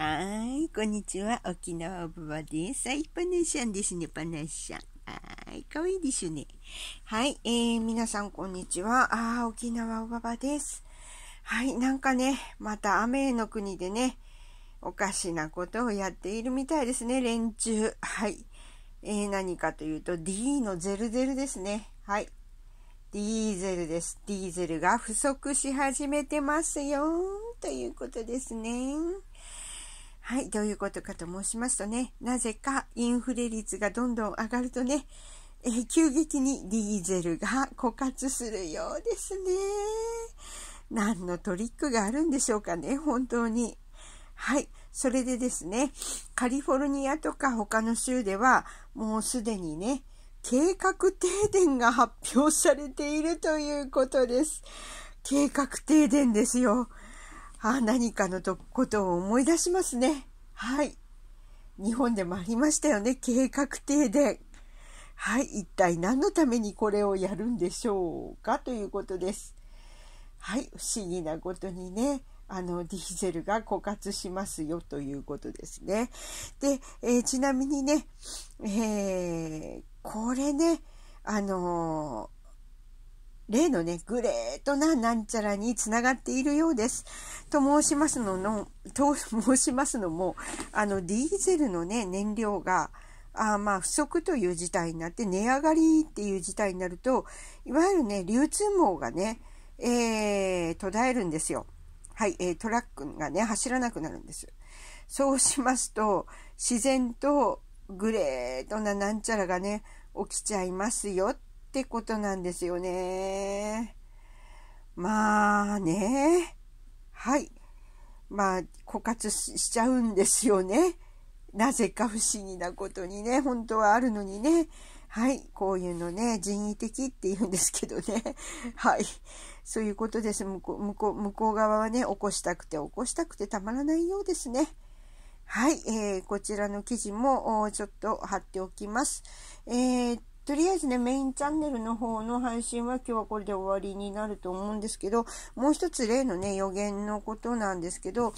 はい、こんにちは。沖縄オブバです。はい、パネシャンですね、パネシャン。はい、かわいいですね。はい、えー、皆さんこんにちは。あー、沖縄オブバです。はい、なんかね、また雨の国でね、おかしなことをやっているみたいですね、連中。はい。えー、何かというと、D のゼルゼルですね。はい。ディーゼルです。ディーゼルが不足し始めてますよ。ということですね。はい、どういうことかと申しますとね、なぜかインフレ率がどんどん上がるとね、えー、急激にディーゼルが枯渇するようですね。何のトリックがあるんでしょうかね、本当に。はい。それでですね、カリフォルニアとか他の州では、もうすでにね、計画停電が発表されているということです。計画停電ですよ。あ何かのことを思い出しますね。はい。日本でもありましたよね。計画停電。はい。一体何のためにこれをやるんでしょうかということです。はい。不思議なことにね、あの、ディーゼルが枯渇しますよということですね。で、えー、ちなみにね、えー、これね、あのー例のね、グレートななんちゃらにつながっているようです。と申しますのの、と申しますのも、あの、ディーゼルのね、燃料が、あまあ不足という事態になって、値上がりっていう事態になると、いわゆるね、流通網がね、えー、途絶えるんですよ。はい、えー、トラックがね、走らなくなるんです。そうしますと、自然とグレートななんちゃらがね、起きちゃいますよっってことなんですよね。まあね、はい。まあ、枯渇しちゃうんですよね。なぜか不思議なことにね、本当はあるのにね。はい。こういうのね、人為的って言うんですけどね。はい。そういうことです。向こう、向こう、向こう側はね、起こしたくて、起こしたくてたまらないようですね。はい。えー、こちらの記事も、ちょっと貼っておきます。えー、とりあえずね、メインチャンネルの方の配信は今日はこれで終わりになると思うんですけど、もう一つ例のね、予言のことなんですけど、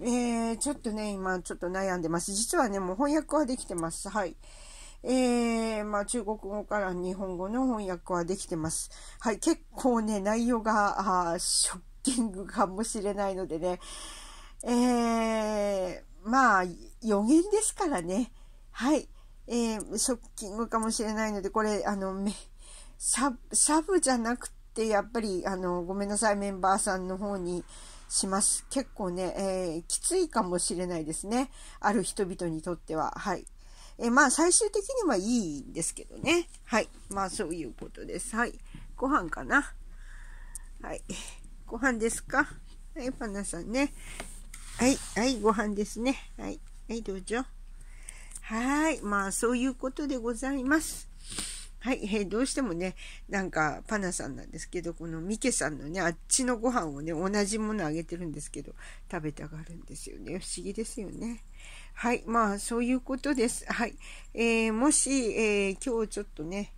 えー、ちょっとね、今ちょっと悩んでます。実はね、もう翻訳はできてます。はい。えー、まあ、中国語から日本語の翻訳はできてます。はい、結構ね、内容が、ショッキングかもしれないのでね、えー、まあ、予言ですからね。はい。えー、ショッキングかもしれないので、これ、あの、め、サブじゃなくて、やっぱり、あの、ごめんなさい、メンバーさんの方にします。結構ね、えー、きついかもしれないですね。ある人々にとっては。はい。えー、まあ、最終的にはいいんですけどね。はい。まあ、そういうことです。はい。ご飯かな。はい。ご飯ですかはい、パナさんね。はい、はい、ご飯ですね。はい、はい、どうぞ。はい。まあ、そういうことでございます。はい、えー、どうしてもね、なんか、パナさんなんですけど、このミケさんのね、あっちのご飯をね、同じものあげてるんですけど、食べたがるんですよね。不思議ですよね。はい、まあ、そういうことです。はい。えー、もし、えー、今日ちょっとね、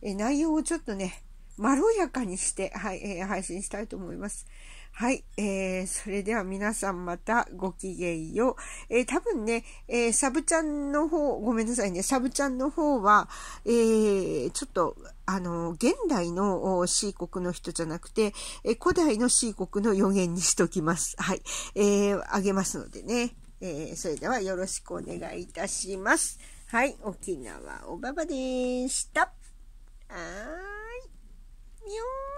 え内容をちょっとね、まろやかにして、はい、えー、配信したいと思います。はい、えー、それでは皆さんまたごきげんよう。えー、多分ね、えー、サブちゃんの方、ごめんなさいね、サブちゃんの方は、えー、ちょっと、あの、現代の C 国の人じゃなくて、え古代の C 国の予言にしときます。はい、えー、あげますのでね、えー、それではよろしくお願いいたします。はい、沖縄おばばでした。あー Meow.